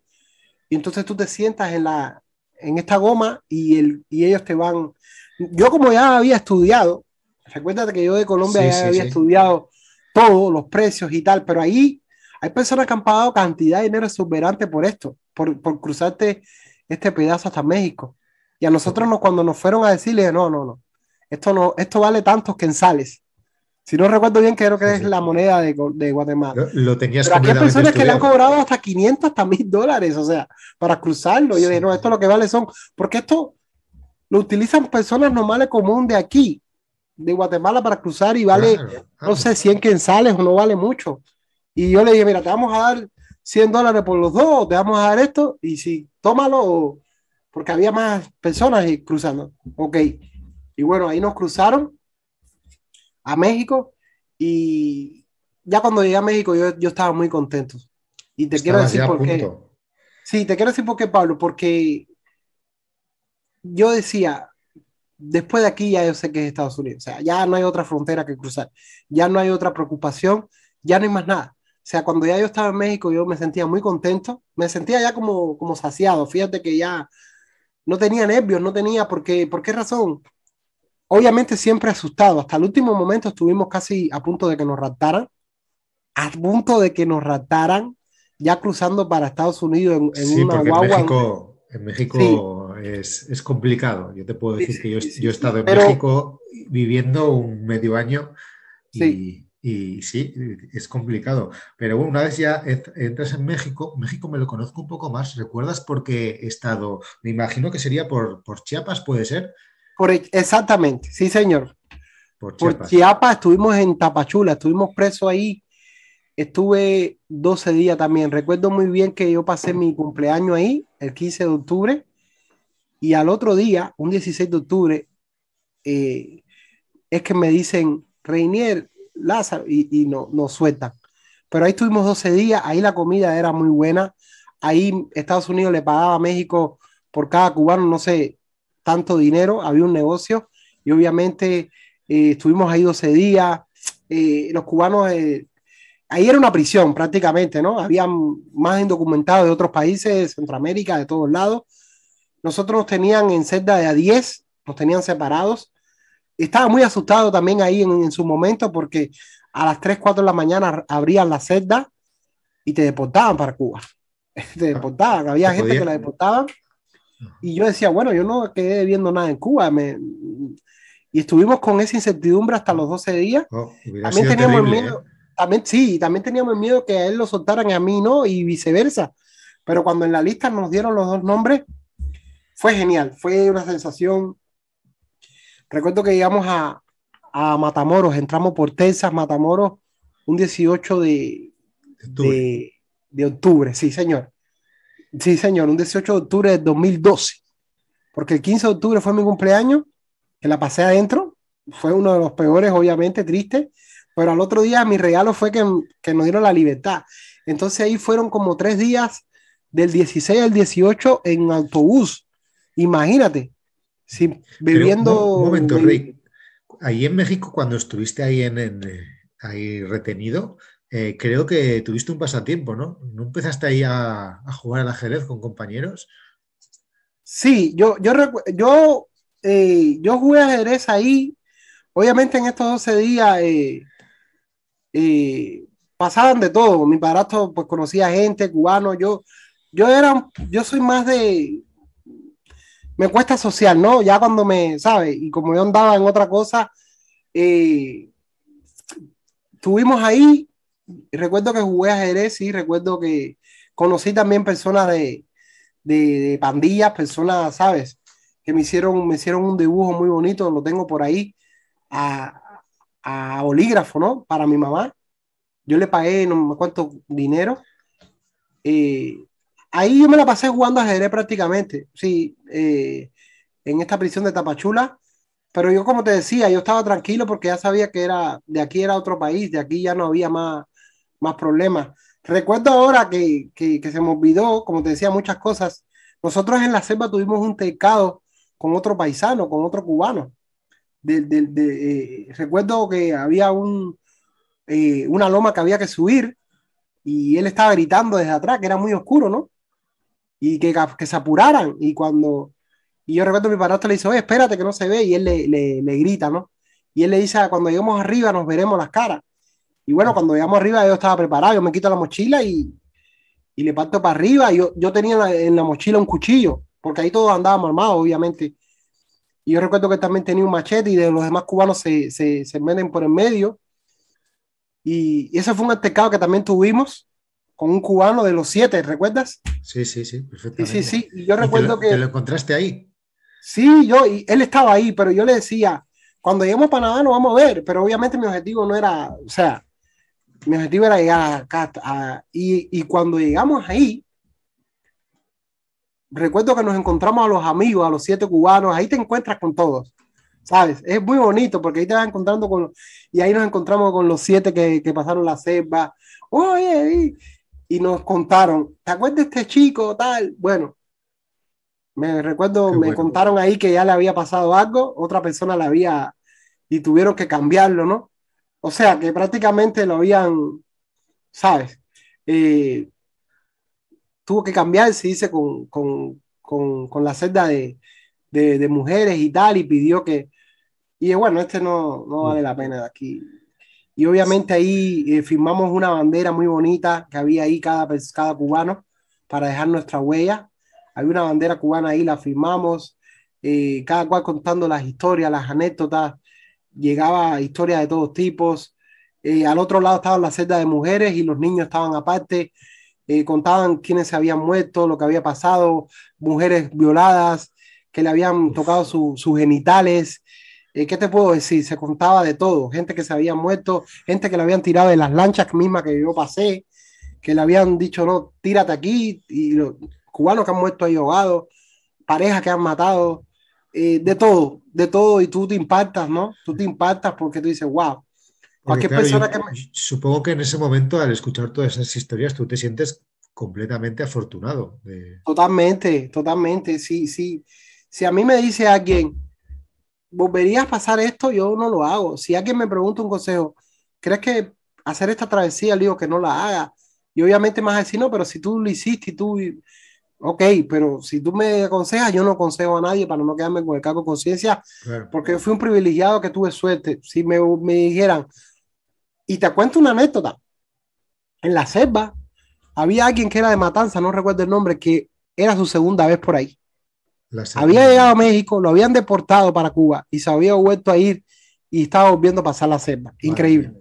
y entonces tú te sientas en, la, en esta goma y, el, ellos te van... Yo como ya había estudiado, recuérdate que yo de Colombia ya había estudiado todos los precios y tal, pero ahí hay personas que han pagado cantidad de dinero exuberante por esto, por, por cruzarte este pedazo hasta México. Y a nosotros no cuando nos fueron a decirle, no, no, no, esto no, esto vale tantos quensales. Si no recuerdo bien, creo que es la moneda de, de Guatemala. Lo, tenías Pero aquí hay personas que le han cobrado hasta 500, hasta 1000 dólares, o sea, para cruzarlo. y Yo dije, no, esto lo que vale son, porque esto lo utilizan personas normales comunes de aquí, de Guatemala, para cruzar y vale, no sé, 100 quensales o no vale mucho. Y yo le dije, mira, te vamos a dar 100 dólares por los dos, te vamos a dar esto, y si tómalo, porque había más personas cruzando. Ok. Y bueno, ahí nos cruzaron a México y ya cuando llegué a México yo, yo estaba muy contento. Y te quiero decir por Sí, te quiero decir por qué, Pablo, porque yo decía, después de aquí ya yo sé que es Estados Unidos, o sea, ya no hay otra frontera que cruzar, ya no hay otra preocupación, ya no hay más nada sea, cuando ya yo estaba en México, yo me sentía muy contento, me sentía ya como, como saciado, fíjate que ya no tenía nervios, no tenía, porque, ¿por qué razón? Obviamente siempre asustado, hasta el último momento estuvimos casi a punto de que nos raptaran, a punto de que nos raptaran, ya cruzando para Estados Unidos en, en sí, porque En México, es, complicado, yo te puedo decir que yo, he estado en México viviendo un medio año y y sí, es complicado. Pero bueno, una vez ya entras en México, México me lo conozco un poco más. ¿Recuerdas por qué he estado? Me imagino que sería por, por Chiapas, ¿puede ser? Por, e, exactamente, sí, señor. Por Chiapas. estuvimos en Tapachula, estuvimos presos ahí. Estuve 12 días también. Recuerdo muy bien que yo pasé mi cumpleaños ahí, el 15 de octubre, y al otro día, un 16 de octubre, eh, es que me dicen, Reinier, y, no, nos sueltan. Pero ahí estuvimos 12 días, ahí la comida era muy buena, ahí Estados Unidos le pagaba a México por cada cubano, no sé, tanto dinero, había un negocio, y obviamente eh, estuvimos ahí 12 días, eh, los cubanos, eh, ahí era una prisión prácticamente, ¿no? Habían más indocumentados de otros países, de Centroamérica, de todos lados. Nosotros nos tenían en celda de a 10, nos tenían separados, estaba muy asustado también ahí en, su momento porque a las 3, 4 de la mañana abrían la celda y te deportaban para Cuba. te ah, deportaban, había gente que la deportaban. Y yo decía, bueno, yo no quedé viendo nada en Cuba. Me... Y estuvimos con esa incertidumbre hasta los 12 días. Oh, también teníamos miedo, ¿eh? también, sí, también teníamos miedo que a él lo soltaran y a mí no, y viceversa. Pero cuando en la lista nos dieron los dos nombres, fue genial, fue una sensación Recuerdo que llegamos a, Matamoros, entramos por Texas, Matamoros, un 18 de, octubre. De, octubre, sí, señor. Sí, señor, un 18 de octubre de 2012. Porque el 15 de octubre fue mi cumpleaños, que la pasé adentro. Fue uno de los peores, obviamente, triste. Pero al otro día mi regalo fue que, que nos dieron la libertad. Entonces ahí fueron como tres días del 16 al 18 en autobús. Imagínate, Sí, viviendo. un, momento, Rick. Ahí en México, cuando estuviste ahí, en, eh, retenido, eh, creo que tuviste un pasatiempo, ¿no? ¿No empezaste ahí a, a jugar al ajedrez con compañeros? Sí, yo, yo, yo, eh, yo jugué ajedrez ahí. Obviamente en estos 12 días pasaban de todo. Mi padrastro pues conocía gente, cubano. Yo, yo era, yo soy más de, me cuesta social ¿no? Ya cuando me, ¿sabes? Y como yo andaba en otra cosa, eh, estuvimos ahí, recuerdo que jugué Jerez, y recuerdo que conocí también personas de, de, pandillas, personas, ¿sabes? Que me hicieron, me hicieron un dibujo muy bonito, lo tengo por ahí, a, a bolígrafo, ¿no? Para mi mamá. Yo le pagué no me cuánto dinero. Eh, Ahí yo me la pasé jugando ajedrez prácticamente, sí, eh, en esta prisión de Tapachula. Pero yo, como te decía, yo estaba tranquilo porque ya sabía que era de aquí era otro país, de aquí ya no había más, más problemas. Recuerdo ahora que, que, se me olvidó, como te decía, muchas cosas. Nosotros en la selva tuvimos un tecado con otro paisano, con otro cubano. Eh, recuerdo que había un, eh, una loma que había que subir y él estaba gritando desde atrás, que era muy oscuro, ¿no? y que, que se apuraran. Y cuando, y yo recuerdo mi padrastro le dice, oye, espérate que no se ve, y él le, le, grita, ¿no? Y él le dice, ah, cuando lleguemos arriba nos veremos las caras. Y bueno, cuando llegamos arriba yo estaba preparado, yo me quito la mochila y, y le parto para arriba. Yo, yo tenía en la, mochila un cuchillo, porque ahí todos andábamos armados, obviamente. Y yo recuerdo que también tenía un machete y de los demás cubanos se, se, se meten por el medio. Y, y ese fue un altercado que también tuvimos con un cubano de los siete, ¿recuerdas? Sí, sí, sí, perfectamente. Sí, sí, Yo recuerdo que. Te lo encontraste ahí. Sí, yo, y él estaba ahí, pero yo le decía, cuando lleguemos a Panamá nos vamos a ver, pero obviamente mi objetivo no era, o sea, mi objetivo era llegar acá. A, y, y, cuando llegamos ahí, recuerdo que nos encontramos a los amigos, a los siete cubanos, ahí te encuentras con todos. ¿Sabes? Es muy bonito porque ahí te vas encontrando con. Y ahí nos encontramos con los siete que, pasaron la selva. Oye, y nos contaron, ¿te acuerdas de este chico tal? Bueno, me recuerdo, me contaron ahí que ya le había pasado algo, otra persona la había y tuvieron que cambiarlo, ¿no? O sea, que prácticamente lo habían, ¿sabes? Eh, tuvo que cambiar, se dice, con, con, con, con la celda de, de, de, mujeres y tal, y pidió que... Y bueno, este no, no vale mm. la pena de aquí y obviamente ahí eh, firmamos una bandera muy bonita que había ahí cada, cada cubano para dejar nuestra huella. hay una bandera cubana ahí, la firmamos, eh, cada cual contando las historias, las anécdotas. Llegaba historia de todos tipos. Eh, al otro lado estaban la celda de mujeres y los niños estaban aparte. contaban quiénes se habían muerto, lo que había pasado, mujeres violadas que le habían tocado sus genitales, eh, ¿qué te puedo decir? Se contaba de todo, gente que se había muerto, gente que le habían tirado de las lanchas mismas que yo pasé, que le habían dicho, no, tírate aquí, y los cubanos que han muerto ahí ahogados, parejas que han matado, eh, de todo, de todo, y tú te impactas, ¿no? Tú te impactas porque tú dices, wow. persona Supongo que en ese momento, al escuchar todas esas historias, tú te sientes completamente afortunado. Totalmente, totalmente, sí, sí. Si a mí me dice alguien, ¿volverías a pasar esto? Yo no lo hago. Si alguien me pregunta un consejo, ¿crees que hacer esta travesía, le digo que no la haga? Y obviamente más decir, no, pero si tú lo hiciste y tú, ok, pero si tú me aconsejas, yo no aconsejo a nadie para no quedarme con el cargo de conciencia, porque fui un privilegiado que tuve suerte. Si me, me dijeran, y te cuento una anécdota, en la selva había alguien que era de Matanza, no recuerdo el nombre, que era su segunda vez por ahí había llegado a México, lo habían deportado para Cuba y se había vuelto a ir y estaba viendo pasar la selva. Increíble.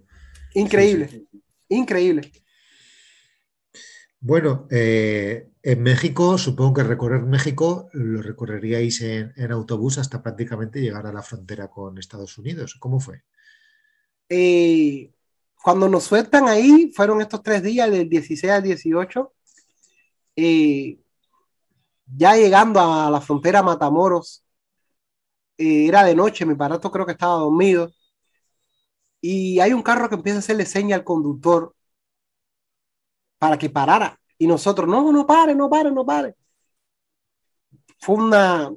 Increíble. Increíble. Bueno, eh, en México, supongo que recorrer México lo recorreríais en, autobús hasta prácticamente llegar a la frontera con Estados Unidos. ¿Cómo fue? Eh, cuando nos sueltan ahí, fueron estos tres días, del 16 al 18 ya llegando a la frontera Matamoros, eh, era de noche, mi barato creo que estaba dormido, y hay un carro que empieza a hacerle seña al conductor para que parara, y nosotros, no, no pare, no pare, no pare. Fue una...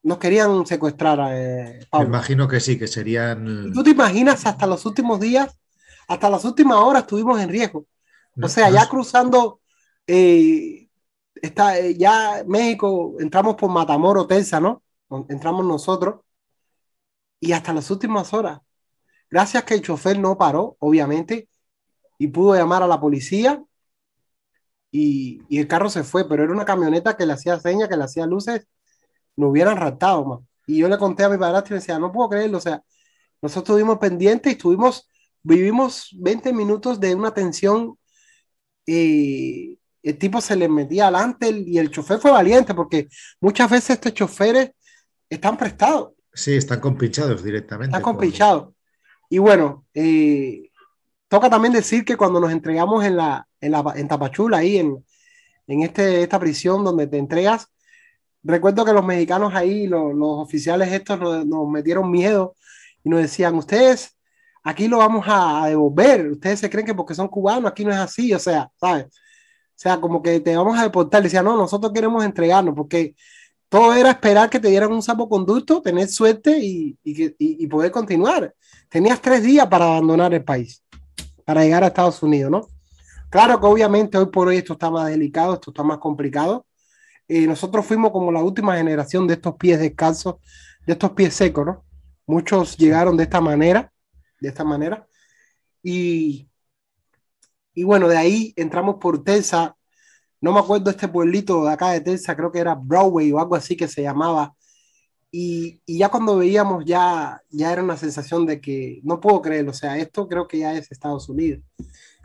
Nos querían secuestrar a eh, Me imagino que sí, que serían... ¿Tú te imaginas hasta los últimos días, hasta las últimas horas estuvimos en riesgo? O sea, ya cruzando eh, está, eh, ya México, entramos por Matamoros, Tensa, ¿no? Entramos nosotros. Y hasta las últimas horas. Gracias que el chofer no paró, obviamente, y pudo llamar a la policía. Y, el carro se fue, pero era una camioneta que le hacía señas, que le hacía luces, no hubieran raptado, man. Y yo le conté a mi padrastro y decía, no puedo creerlo, o sea, nosotros estuvimos pendientes y estuvimos, vivimos 20 minutos de una tensión y eh, el tipo se le metía adelante y el chofer fue valiente porque muchas veces estos choferes están prestados. Sí, están compinchados directamente. Están compinchados. Y bueno, eh, toca también decir que cuando nos entregamos en, la, en, Tapachula, ahí en, en este, esta prisión donde te entregas, recuerdo que los mexicanos ahí, los, oficiales estos nos, metieron miedo y nos decían, ustedes aquí lo vamos a devolver, ustedes se creen que porque son cubanos, aquí no es así, o sea, ¿sabes? O sea, como que te vamos a deportar. Decía, no, nosotros queremos entregarnos, porque todo era esperar que te dieran un sapo conducto, tener suerte y, y, y, poder continuar. Tenías tres días para abandonar el país, para llegar a Estados Unidos, ¿no? Claro que obviamente hoy por hoy esto está más delicado, esto está más complicado. Eh, nosotros fuimos como la última generación de estos pies descalzos, de estos pies secos, ¿no? Muchos llegaron de esta manera, de esta manera. Y y bueno, de ahí entramos por Telsa, no me acuerdo este pueblito de acá de Telsa, creo que era Broadway o algo así que se llamaba. Y, y, ya cuando veíamos, ya, ya era una sensación de que no puedo creer, o sea, esto creo que ya es Estados Unidos.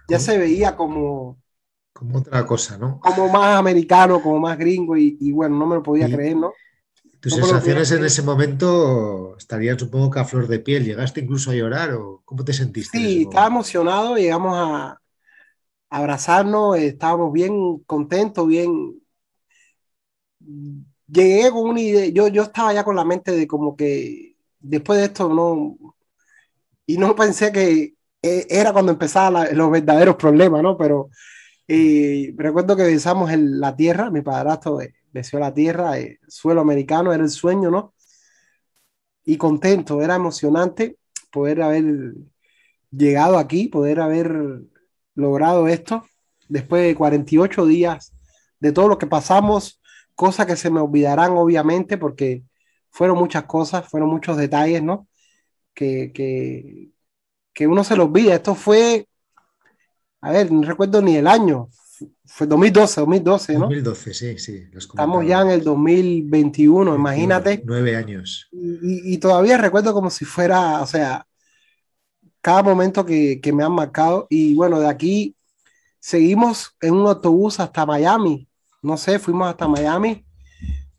Ya se veía como... Como otra cosa, ¿no? Como más americano, como más gringo, y, y bueno, no me lo podía creer, ¿no? Tus sensaciones en ese momento estarían supongo que a flor de piel, ¿llegaste incluso a llorar o cómo te sentiste? Sí, estaba emocionado, llegamos a, abrazarnos, estábamos bien contentos, bien... Llegué con una idea, yo, yo estaba ya con la mente de como que después de esto no... Y no pensé que e, era cuando empezaban los verdaderos problemas, ¿no? Pero recuerdo que besamos en la tierra, mi padrastro besó la tierra, el eh, suelo americano, era el sueño, ¿no? Y contento, era emocionante poder haber llegado aquí, poder haber logrado esto después de 48 días de todo lo que pasamos, cosas que se me olvidarán obviamente porque fueron muchas cosas, fueron muchos detalles, ¿no? Que, que, que uno se lo olvida. Esto fue, a ver, no recuerdo ni el año, fue 2012, 2012, ¿no? 2012, sí, sí. Estamos ya en el 2021, imagínate. Nueve años. Y, y, todavía recuerdo como si fuera, o sea, cada momento que, me han marcado. Y bueno, de aquí seguimos en un autobús hasta Miami. No sé, fuimos hasta Miami.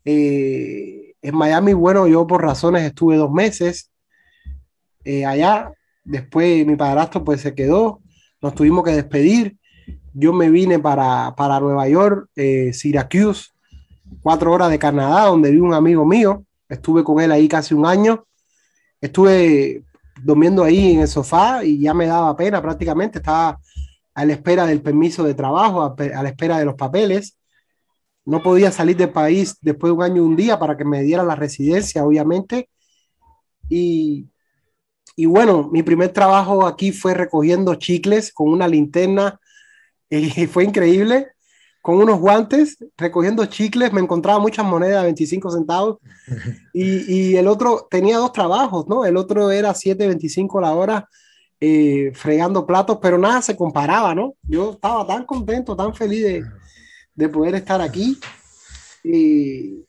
Eh, en Miami, bueno, yo por razones estuve dos meses eh, allá. Después mi padrastro pues se quedó. Nos tuvimos que despedir. Yo me vine para, para Nueva York, eh, Syracuse, cuatro horas de Canadá, donde vi un amigo mío. Estuve con él ahí casi un año. Estuve durmiendo ahí en el sofá y ya me daba pena prácticamente, estaba a la espera del permiso de trabajo, a, la espera de los papeles. No podía salir del país después de un año y un día para que me diera la residencia, obviamente. Y, y bueno, mi primer trabajo aquí fue recogiendo chicles con una linterna. Y fue increíble con unos guantes, recogiendo chicles, me encontraba muchas monedas de 25 centavos. Y, y, el otro tenía dos trabajos, ¿no? El otro era 7.25 la hora eh, fregando platos, pero nada se comparaba, ¿no? Yo estaba tan contento, tan feliz de, poder estar aquí. Y,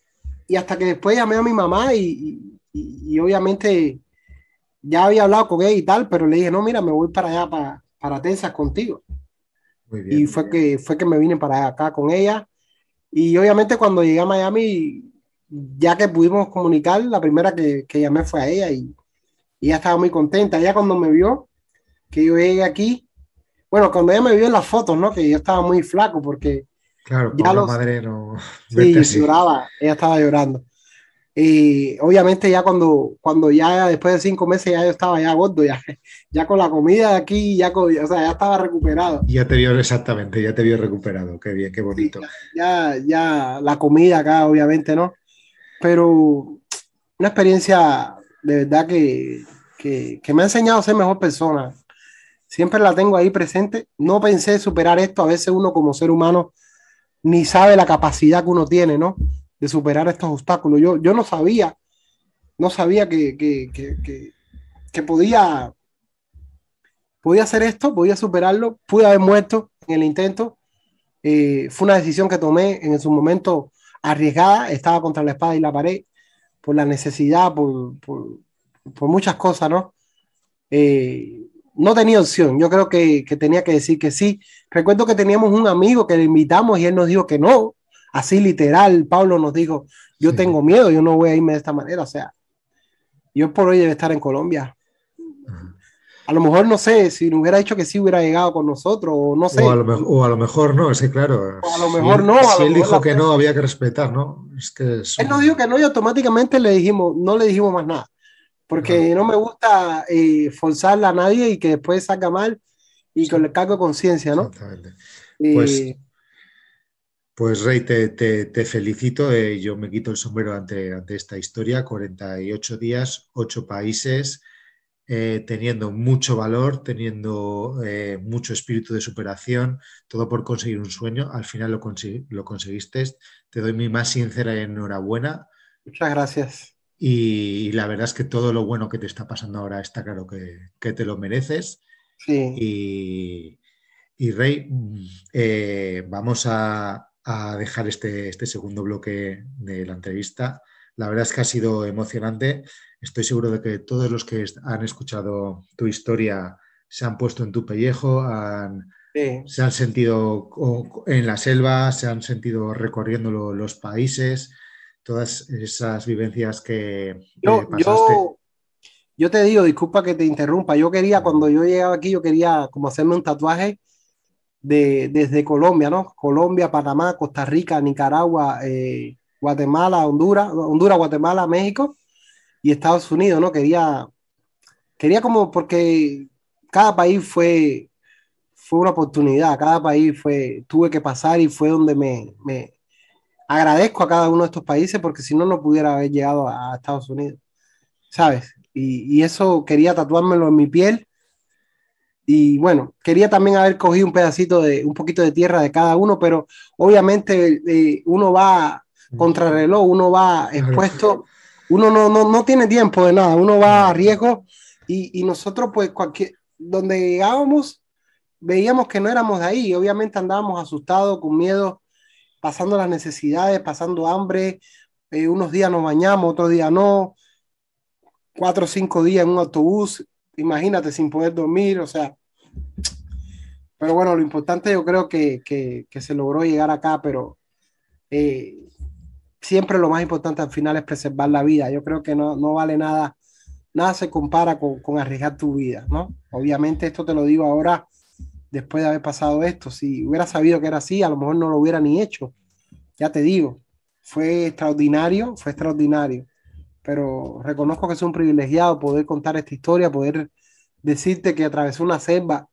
hasta que después llamé a mi mamá y, obviamente ya había hablado con ella y tal, pero le dije, no, mira, me voy para allá, para, para contigo y fue, Que, fue que me vine para acá con ella. Y obviamente cuando llegué a Miami, ya que pudimos comunicar, la primera que, que llamé fue a ella y, ella estaba muy contenta. Ella cuando me vio, que yo llegué aquí, bueno, cuando ella me vio en las fotos, ¿no? Que yo estaba muy flaco porque... Claro, ya los... madre no... lloraba, ella estaba llorando. Y obviamente ya cuando, cuando ya después de cinco meses ya yo estaba ya gordo, ya, ya con la comida de aquí, ya, o sea, ya estaba recuperado. Ya te vio exactamente, ya te vio recuperado, qué bien, qué bonito. ya, ya la comida acá, obviamente, ¿no? Pero una experiencia de verdad que, que, que, me ha enseñado a ser mejor persona. Siempre la tengo ahí presente. No pensé superar esto. A veces uno como ser humano ni sabe la capacidad que uno tiene, ¿no? de superar estos obstáculos. Yo, yo no sabía, no sabía que, que, que, que, podía, podía hacer esto, podía superarlo, pude haber muerto en el intento. Eh, fue una decisión que tomé en su momento arriesgada, estaba contra la espada y la pared, por la necesidad, por, por, muchas cosas, ¿no? Eh, no tenía opción, yo creo que, que tenía que decir que sí. Recuerdo que teníamos un amigo que le invitamos y él nos dijo que no, así literal, Pablo nos dijo, yo tengo miedo, yo no voy a irme de esta manera, o sea, yo por hoy debe estar en Colombia. A lo mejor no sé, si hubiera dicho que sí hubiera llegado con nosotros, o no sé. O a lo, mejor no, es claro. a lo mejor no. si él dijo que no, había que respetar, ¿no? Es que Él nos dijo que no y automáticamente le dijimos, no le dijimos más nada. Porque no, me gusta eh, forzarla a nadie y que después salga mal y con el cargo conciencia, ¿no? Exactamente. Eh, pues, pues Rey, te, felicito. Eh, yo me quito el sombrero ante, esta historia. 48 días, 8 países, eh, teniendo mucho valor, teniendo eh, mucho espíritu de superación, todo por conseguir un sueño. Al final lo, conseguiste. Te doy mi más sincera enhorabuena. Muchas gracias. Y, la verdad es que todo lo bueno que te está pasando ahora está claro que, te lo mereces. Sí. Y, Rey, vamos a, a dejar este, este segundo bloque de la entrevista. La verdad es que ha sido emocionante. Estoy seguro de que todos los que han escuchado tu historia se han puesto en tu pellejo, se han sentido en la selva, se han sentido recorriendo los países, todas esas vivencias que, yo, pasaste. Yo, te digo, disculpa que te interrumpa, yo quería cuando yo llegaba aquí, yo quería como hacerme un tatuaje de, desde Colombia, ¿no? Colombia, Panamá, Costa Rica, Nicaragua, eh, Guatemala, Honduras, Honduras, Guatemala, México y Estados Unidos, ¿no? Quería, quería como porque cada país fue, fue una oportunidad, cada país fue, tuve que pasar y fue donde me, agradezco a cada uno de estos países porque si no, no pudiera haber llegado a, Estados Unidos, ¿sabes? Y, y eso quería tatuármelo en mi piel y bueno, quería también haber cogido un pedacito de, un poquito de tierra de cada uno, pero obviamente eh, uno va contra reloj, uno va expuesto, uno no, no, tiene tiempo de nada, uno va a riesgo y, nosotros pues cualquier, donde llegábamos, veíamos que no éramos de ahí, obviamente andábamos asustados, con miedo, pasando las necesidades, pasando hambre, eh, unos días nos bañamos, otros días no, cuatro o cinco días en un autobús, imagínate, sin poder dormir, o sea. Pero bueno, lo importante yo creo que, que, se logró llegar acá, pero eh, siempre lo más importante al final es preservar la vida. Yo creo que no, no vale nada, nada se compara con, con, arriesgar tu vida, ¿no? Obviamente esto te lo digo ahora, después de haber pasado esto, si hubiera sabido que era así, a lo mejor no lo hubiera ni hecho. Ya te digo, fue extraordinario, fue extraordinario pero reconozco que es un privilegiado poder contar esta historia, poder decirte que atravesó una selva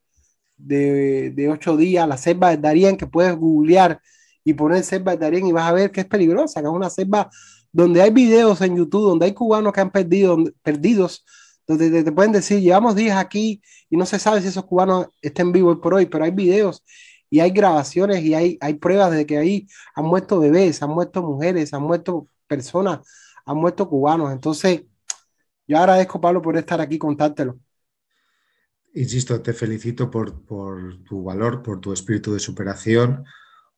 de, de ocho días, la selva de Darien, que puedes googlear y poner selva de Darien y vas a ver que es peligrosa, que es una selva donde hay videos en YouTube, donde hay cubanos que han perdido, perdidos, donde te, pueden decir, llevamos días aquí y no se sabe si esos cubanos estén vivos por hoy, pero hay videos y hay grabaciones y hay, hay pruebas de que ahí han muerto bebés, han muerto mujeres, han muerto personas han muerto cubanos. Entonces, yo agradezco, Pablo, por estar aquí contártelo. Insisto, te felicito por, tu valor, por tu espíritu de superación,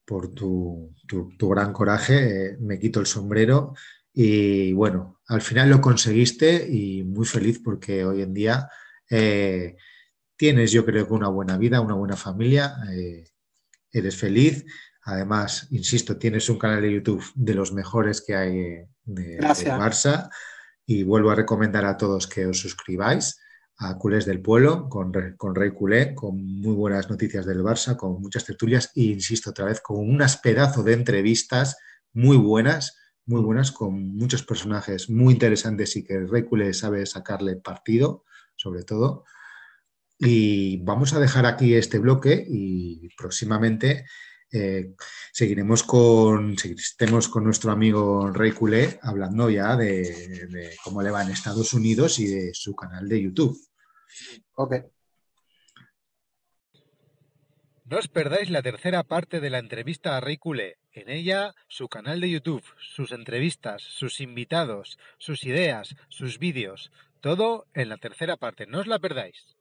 por tu, gran coraje. Eh, me quito el sombrero y bueno, al final lo conseguiste y muy feliz porque hoy en día eh, tienes, yo creo que una buena vida, una buena familia, eh, eres feliz. Además, insisto, tienes un canal de YouTube de los mejores que hay de, Barça y vuelvo a recomendar a todos que os suscribáis a Culés del Pueblo con, Rey Culé, con muy buenas noticias del Barça, con muchas tertulias e insisto otra vez, con un pedazo de entrevistas muy buenas, muy buenas, con muchos personajes muy interesantes y que Rey Culé sabe sacarle partido, sobre todo. Y vamos a dejar aquí este bloque y próximamente eh, seguiremos con, seguiremos con nuestro amigo Rey Culé hablando ya de, cómo le va en Estados Unidos y de su canal de YouTube. Ok. No os perdáis la tercera parte de la entrevista a Rey Culé. En ella, su canal de YouTube, sus entrevistas, sus invitados, sus ideas, sus vídeos. Todo en la tercera parte. No os la perdáis.